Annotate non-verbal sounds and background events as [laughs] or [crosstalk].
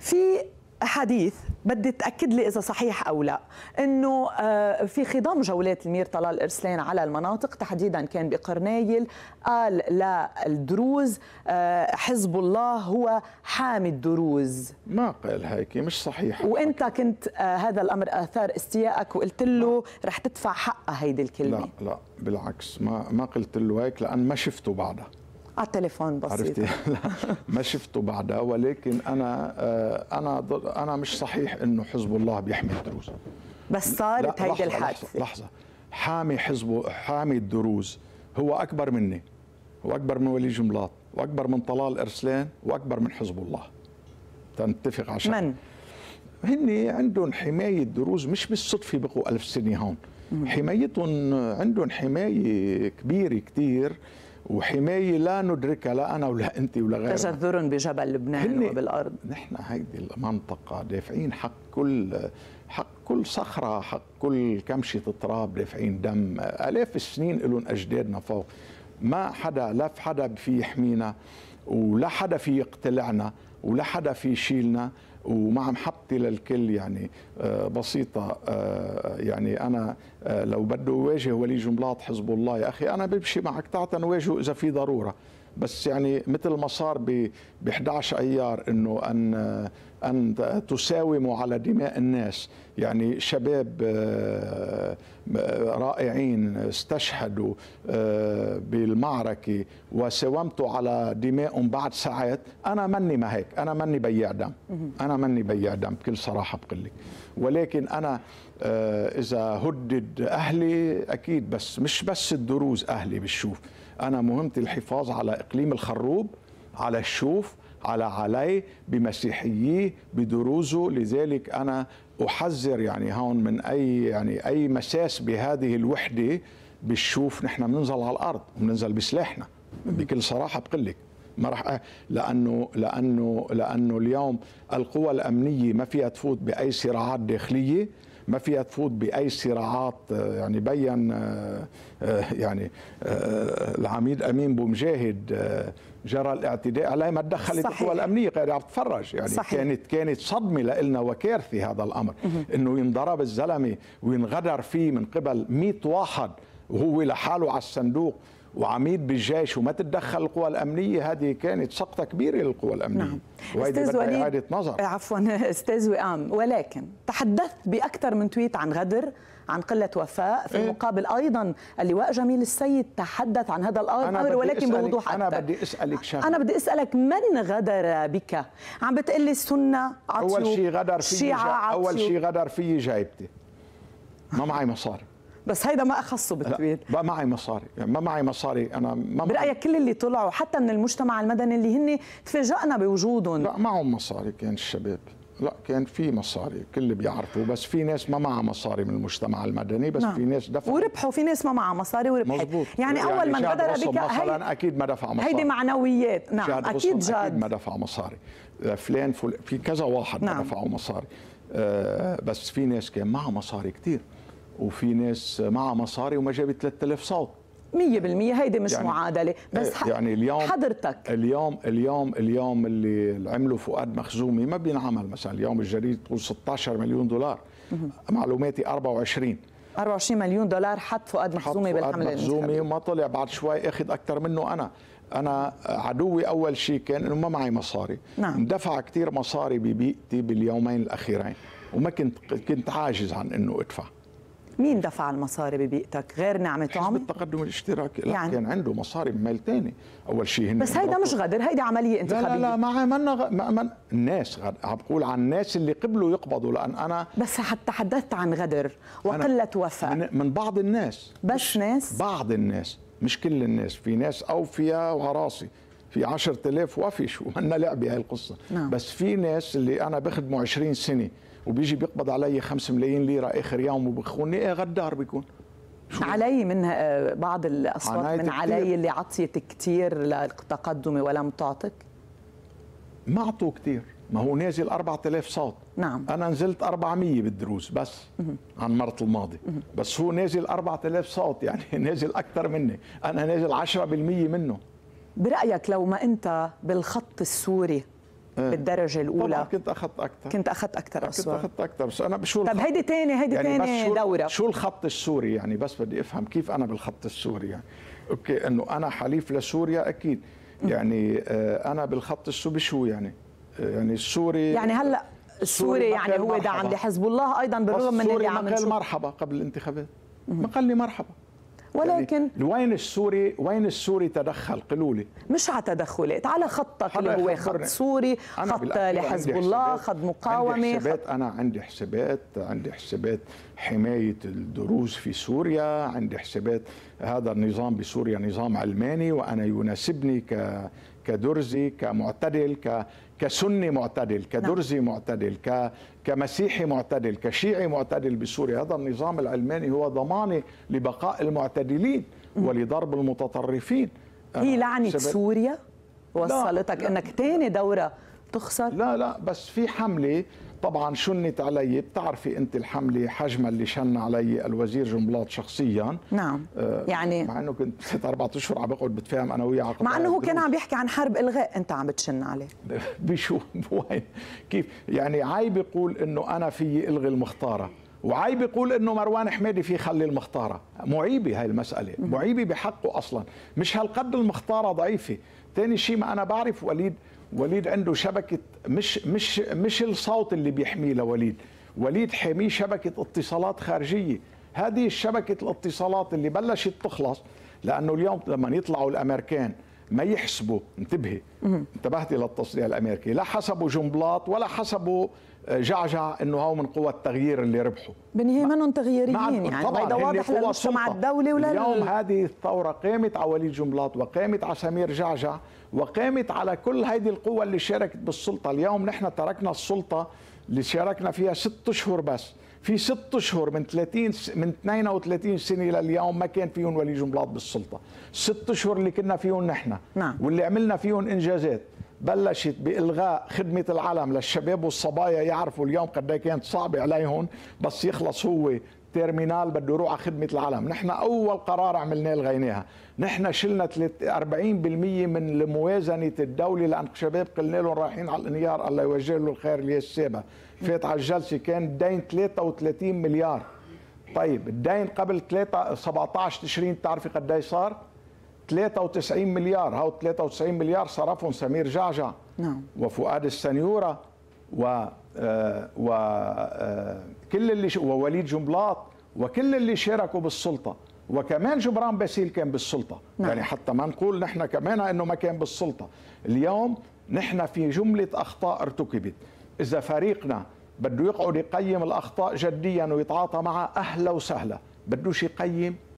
في حديث بدي تاكد لي اذا صحيح او لا انه آه، في خضم جولات المير طلال ارسلان على المناطق تحديدا كان بقرنايل قال للدروز آه، حزب الله هو حامي الدروز ما قال هيك مش صحيح وانت كنت آه، هذا الامر اثار استيائك وقلت له رح تدفع حقها هيدي الكلمه لا لا بالعكس ما ما قلت له هيك لان ما شفته بعدها على التليفون بسيط عرفتي لا [laughs] ما شفته بعدها ولكن انا آه، انا انا مش صحيح انه حزب الله بيحمي الدروز بس صارت هيدي الحادثه لحظه, لحظة. حامي حزبه حامي الدروز هو اكبر مني واكبر من ولي جملاط واكبر من طلال ارسلان واكبر من حزب الله تنتفق عشان من هن عندهم حمايه دروز مش بالصدفه بقوا ألف سنه هون حمايتهم عندهم حمايه كبيره كثير وحمايه لا ندركها لا انا ولا انت ولا غيرنا تجذر بجبل لبنان وبالارض نحن هيدي المنطقه دافعين حق كل حق كل صخره حق كل كمشه تراب دافعين دم الاف السنين لهم اجدادنا فوق ما حدا لا في حدا في يحمينا ولا حدا في يقتلعنا ولا حدا في يشيلنا ومع محبتي للكل يعني آه، بسيطة آه، يعني أنا آه، لو بده يواجه ولي جملات حزب الله يا أخي أنا بمشي معك تعطى نواجهه إذا في ضرورة بس يعني مثل ما صار ب 11 أيار أنه أن أن تساوم على دماء الناس يعني شباب آه، آه، رائعين استشهدوا آه، بالمعركة وساومت على دمائهم بعد ساعات أنا مني ما هيك أنا مني بيع دم أنا مني بيع دم بكل صراحة بقول لك ولكن أنا إذا هدد أهلي أكيد بس مش بس الدروز أهلي بالشوف أنا مهمتي الحفاظ على إقليم الخروب على الشوف على علي بمسيحييه بدروزه لذلك أنا أحذر يعني هون من أي يعني أي مساس بهذه الوحدة بالشوف نحن بننزل على الأرض بننزل بسلاحنا بكل صراحة لك ما راح لانه لانه لانه اليوم القوى الامنيه ما فيها تفوت باي صراعات داخليه ما فيها تفوت باي صراعات آه، يعني بين آه، آه، يعني العميد امين بومجاهد جرى الاعتداء عليه ما تدخلت القوى الامنيه قاعده عم تتفرج يعني صحيح. كانت كانت صدمه لنا وكارثه هذا الامر انه ينضرب الزلمه وينغدر فيه من قبل 100 واحد وهو لحاله على الصندوق وعميد بالجيش وما تتدخل القوى الامنيه هذه كانت سقطه كبيره للقوى الامنيه نعم. استاذ وليد اعاده نظر عفوا [laughs] استاذ وئام ولكن تحدثت باكثر من تويت عن غدر عن قلة وفاء في إيه. المقابل أيضا اللواء جميل السيد تحدث عن هذا الأمر ولكن بوضوح أكثر أنا بدي أسألك شغلة أنا بدي أسألك من غدر بك عم بتقلي السنة عطيو. أول شيء غدر في أول شيء غدر في جايبتي ما معي مصاري بس هيدا ما اخصه بالتويت بقى معي مصاري يعني ما معي مصاري انا ما برايك كل اللي طلعوا حتى من المجتمع المدني اللي هن تفاجئنا بوجودهم لا معهم مصاري كان الشباب لا كان في مصاري كل بيعرفوا بس في ناس ما معها مصاري من المجتمع المدني بس نعم. في ناس دفعوا وربحوا في ناس ما معها مصاري وربحت مزبوط. يعني, يعني اول من بدر بك مثلا هي... اكيد ما دفع مصاري هيدي معنويات نعم اكيد جاد اكيد ما دفع مصاري آه، فلان فل... في كذا واحد نعم. ما دفعوا مصاري آه بس في ناس كان معها مصاري كثير وفي ناس مع مصاري وما جابت 3000 صوت 100% هيدي مش يعني معادله بس إيه، يعني اليوم حضرتك اليوم اليوم اليوم اللي عمله فؤاد مخزومي ما بينعمل مثلا اليوم الجريده تقول 16 مليون دولار معلوماتي 24 24 مليون دولار حط فؤاد مخزومي بالحمله مخزومي ما طلع بعد شوي اخذ اكثر منه انا انا عدوي اول شيء كان انه ما معي مصاري نعم. اندفع كثير مصاري ببيئتي باليومين الاخيرين وما كنت كنت عاجز عن انه ادفع مين دفع المصاري ببيئتك غير نعمة عم التقدم الاشتراكي لا يعني كان عنده مصاري بمال مال تاني أول شيء هن بس هيدا مش غدر هيدا عملية انتخابية لا لا, لا ما عملنا غ... ما من... الناس غد... عم بقول عن الناس اللي قبلوا يقبضوا لأن أنا بس حتى تحدثت عن غدر وقلة وفاء من... من بعض الناس بس ناس بعض الناس مش كل الناس في ناس أوفياء وعراسي في 10000 وفش ومنا لعبه هاي القصه نعم. بس في ناس اللي انا بخدمه 20 سنه وبيجي بيقبض علي 5 ملايين ليره اخر يوم وبخوني ايه غدار بيكون علي من آه، بعض الاصوات من علي اللي عطيت كثير للتقدم ولم تعطك ما اعطوه كثير ما هو نازل 4000 صوت نعم انا نزلت 400 بالدروس بس مه. عن مرت الماضي مه. بس هو نازل 4000 صوت يعني [laughs] نازل اكثر مني انا نازل 10% منه برأيك لو ما أنت بالخط السوري إيه. بالدرجة الأولى طبعا كنت أخذت أكثر كنت أخذت أكثر اصلا كنت أخذت أكثر بس أنا بشو طب هيدي ثاني هيدي يعني تاني دورة شو الخط السوري يعني بس بدي أفهم كيف أنا بالخط السوري يعني أوكي إنه أنا حليف لسوريا أكيد يعني آه، أنا بالخط السوري شو يعني آه، يعني السوري يعني هلا السوري يعني هو ده عند حزب الله ايضا بالرغم من اللي عم قال مرحبا قبل الانتخابات ما قال لي مرحبا يعني ولكن يعني وين السوري وين السوري تدخل قولوا لي مش على تدخلات على خطك اللي هو خط سوري خط لحزب الله خط مقاومه عندي حسابات خط... انا عندي حسابات عندي حسابات حمايه الدروز في سوريا عندي حسابات هذا النظام بسوريا نظام علماني وانا يناسبني ك كدرزي كمعتدل ك كسني معتدل كدرزي نعم. معتدل ك... كمسيحي معتدل كشيعي معتدل بسوريا هذا النظام العلماني هو ضمانة لبقاء المعتدلين ولضرب المتطرفين هي أه، لعنة سبب... سوريا وصلتك لا, انك ثاني دورة تخسر لا لا بس في حملة طبعا شنت علي بتعرفي انت الحمله حجمها اللي شن علي الوزير جنبلاط شخصيا نعم آه يعني مع انه كنت ست اربع اشهر عم بقعد بتفاهم انا وياه مع انه هو كان عم يحكي عن حرب الغاء انت عم بتشن عليه [laughs] بشو وين كيف يعني عيب يقول انه انا في الغي المختاره وعيب يقول انه مروان حميدي في خلي المختاره معيبه هاي المساله معيبه بحقه اصلا مش هالقد المختاره ضعيفه ثاني شيء ما انا بعرف وليد وليد عنده شبكه مش مش مش الصوت اللي بيحميه لوليد وليد حميه شبكه اتصالات خارجيه هذه شبكه الاتصالات اللي بلشت تخلص لانه اليوم لما يطلعوا الامريكان ما يحسبوا انتبهي انتبهتي للتصريح الامريكي لا حسبوا جنبلاط ولا حسبوا آه، جعجع انه هو من قوى التغيير اللي ربحوا بالنهايه منهم تغييريين يعني هيدا واضح للمجتمع الدولي ولا اليوم لل... هذه الثوره قامت على وليد جنبلاط وقامت على سمير جعجع وقامت على كل هذه القوى اللي شاركت بالسلطه اليوم نحن تركنا السلطه اللي شاركنا فيها ست اشهر بس في ست اشهر من 30 من 32 سنه لليوم ما كان فيهم ولي جمبلاط بالسلطه، ست اشهر اللي كنا فيهم نحن نعم. واللي عملنا فيهم انجازات، بلشت بالغاء خدمه العلم للشباب والصبايا يعرفوا اليوم قد كانت صعبه عليهم بس يخلص هو تيرمينال بده يروح على خدمه العالم نحن اول قرار عملناه لغيناها نحن شلنا 40% من موازنه الدوله لان شباب قلنا لهم رايحين على الانهيار الله يوجه له الخير اللي السابع فات على الجلسه كان الدين 33 مليار طيب الدين قبل 3 17 تشرين بتعرفي قد صار 93 مليار هاو 93 مليار صرفهم سمير جعجع نعم وفؤاد السنيوره و آه، وكل آه، اللي ووليد جنبلاط وكل اللي شاركوا بالسلطه وكمان جبران باسيل كان بالسلطه نعم. يعني حتى ما نقول نحن كمان انه ما كان بالسلطه اليوم نحن في جمله اخطاء ارتكبت اذا فريقنا بده يقعد يقيم الاخطاء جديا ويتعاطى معها اهلا وسهلا بدوش يقيم